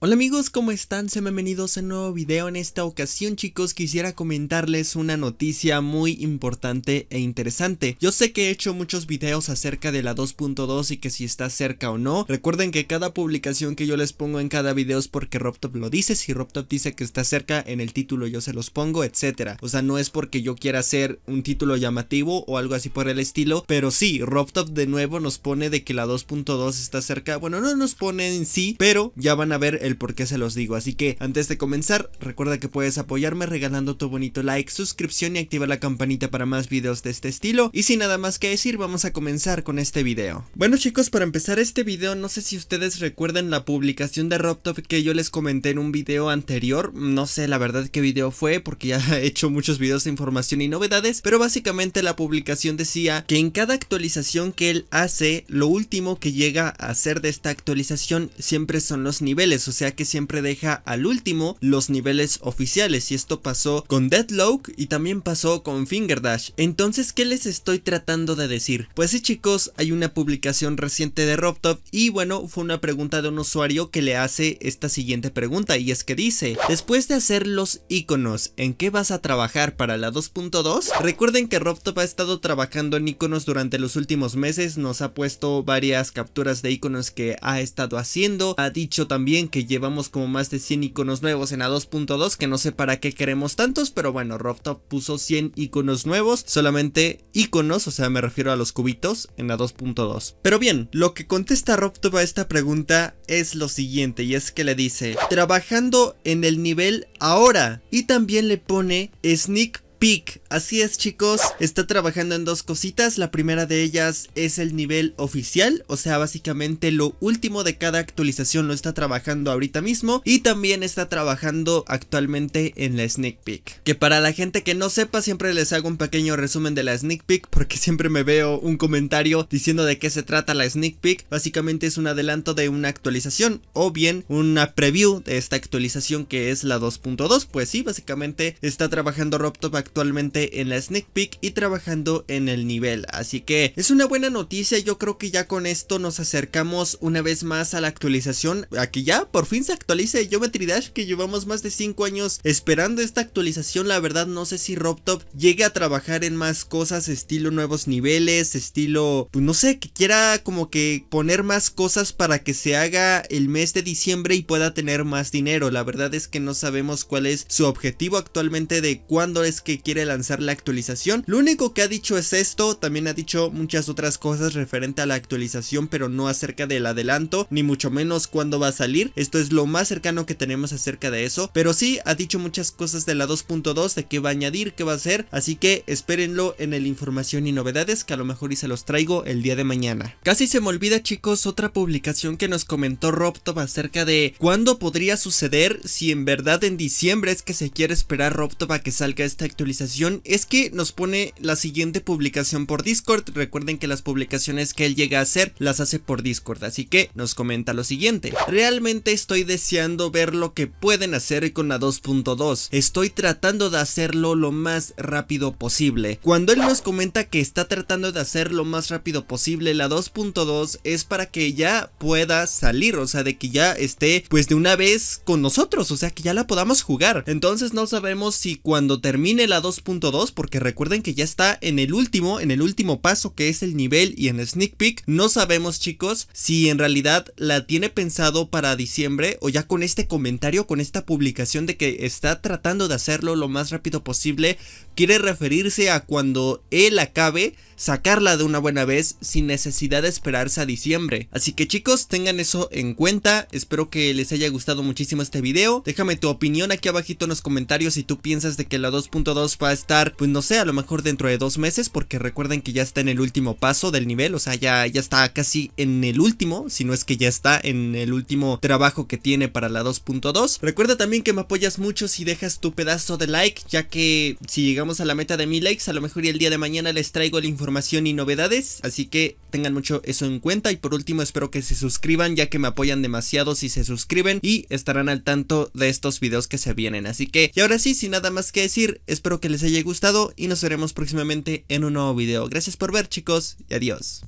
Hola amigos, ¿cómo están? Sean bienvenidos a un nuevo video. En esta ocasión chicos quisiera comentarles una noticia muy importante e interesante. Yo sé que he hecho muchos videos acerca de la 2.2 y que si está cerca o no. Recuerden que cada publicación que yo les pongo en cada video es porque RobTop lo dice. Si RobTop dice que está cerca en el título yo se los pongo, etcétera. O sea, no es porque yo quiera hacer un título llamativo o algo así por el estilo. Pero sí, RobTop de nuevo nos pone de que la 2.2 está cerca. Bueno, no nos pone en sí, pero ya van a ver el el por qué se los digo. Así que antes de comenzar, recuerda que puedes apoyarme regalando tu bonito like, suscripción y activa la campanita para más videos de este estilo. Y sin nada más que decir, vamos a comenzar con este video. Bueno chicos, para empezar este video, no sé si ustedes recuerdan la publicación de RobTop que yo les comenté en un video anterior. No sé la verdad qué video fue porque ya he hecho muchos videos de información y novedades, pero básicamente la publicación decía que en cada actualización que él hace, lo último que llega a hacer de esta actualización siempre son los niveles, o sea que siempre deja al último los niveles oficiales y esto pasó con Deadlock y también pasó con Finger Dash, Entonces, ¿qué les estoy tratando de decir? Pues sí chicos, hay una publicación reciente de RobTop y bueno, fue una pregunta de un usuario que le hace esta siguiente pregunta y es que dice, después de hacer los iconos, ¿en qué vas a trabajar para la 2.2? Recuerden que RobTop ha estado trabajando en iconos durante los últimos meses, nos ha puesto varias capturas de iconos que ha estado haciendo, ha dicho también que llevamos como más de 100 iconos nuevos en la 2.2 que no sé para qué queremos tantos, pero bueno, Roftop puso 100 iconos nuevos, solamente iconos, o sea, me refiero a los cubitos en la 2.2. Pero bien, lo que contesta Roftop a esta pregunta es lo siguiente y es que le dice, trabajando en el nivel ahora y también le pone sneak Así es chicos, está trabajando en dos cositas, la primera de ellas es el nivel oficial, o sea básicamente lo último de cada actualización lo está trabajando ahorita mismo y también está trabajando actualmente en la sneak peek. Que para la gente que no sepa siempre les hago un pequeño resumen de la sneak peek porque siempre me veo un comentario diciendo de qué se trata la sneak peek, básicamente es un adelanto de una actualización o bien una preview de esta actualización que es la 2.2, pues sí, básicamente está trabajando RobTop actualmente en la sneak peek y trabajando en el nivel, así que es una buena noticia, yo creo que ya con esto nos acercamos una vez más a la actualización, aquí ya por fin se actualice Geometry Dash que llevamos más de 5 años esperando esta actualización, la verdad no sé si RobTop llegue a trabajar en más cosas estilo nuevos niveles, estilo, pues no sé, que quiera como que poner más cosas para que se haga el mes de diciembre y pueda tener más dinero, la verdad es que no sabemos cuál es su objetivo actualmente de cuándo es que quiere lanzar la actualización. Lo único que ha dicho es esto, también ha dicho muchas otras cosas referente a la actualización, pero no acerca del adelanto, ni mucho menos cuándo va a salir. Esto es lo más cercano que tenemos acerca de eso, pero sí ha dicho muchas cosas de la 2.2, de qué va a añadir, qué va a hacer, así que espérenlo en el información y novedades que a lo mejor y se los traigo el día de mañana. Casi se me olvida chicos otra publicación que nos comentó RobTop acerca de cuándo podría suceder si en verdad en diciembre es que se quiere esperar RobTop a que salga esta actualización es que nos pone la siguiente publicación por Discord. Recuerden que las publicaciones que él llega a hacer las hace por Discord, así que nos comenta lo siguiente. Realmente estoy deseando ver lo que pueden hacer con la 2.2. Estoy tratando de hacerlo lo más rápido posible. Cuando él nos comenta que está tratando de hacer lo más rápido posible la 2.2 es para que ya pueda salir, o sea, de que ya esté pues de una vez con nosotros, o sea, que ya la podamos jugar. Entonces no sabemos si cuando termine la 2.2 porque recuerden que ya está en el último, en el último paso que es el nivel y en el sneak peek. No sabemos chicos si en realidad la tiene pensado para diciembre o ya con este comentario, con esta publicación de que está tratando de hacerlo lo más rápido posible, quiere referirse a cuando él acabe sacarla de una buena vez sin necesidad de esperarse a diciembre. Así que chicos, tengan eso en cuenta. Espero que les haya gustado muchísimo este video. Déjame tu opinión aquí abajito en los comentarios si tú piensas de que la 2.2 va a estar, pues no sé, a lo mejor dentro de dos meses, porque recuerden que ya está en el último paso del nivel, o sea, ya, ya está casi en el último, si no es que ya está en el último trabajo que tiene para la 2.2. Recuerda también que me apoyas mucho si dejas tu pedazo de like, ya que si llegamos a la meta de mil likes, a lo mejor y el día de mañana les traigo la información y novedades, así que tengan mucho eso en cuenta. Y por último, espero que se suscriban, ya que me apoyan demasiado si se suscriben y estarán al tanto de estos videos que se vienen. Así que, y ahora sí, sin nada más que decir, espero que les haya gustado y nos veremos próximamente en un nuevo video. Gracias por ver, chicos, y adiós.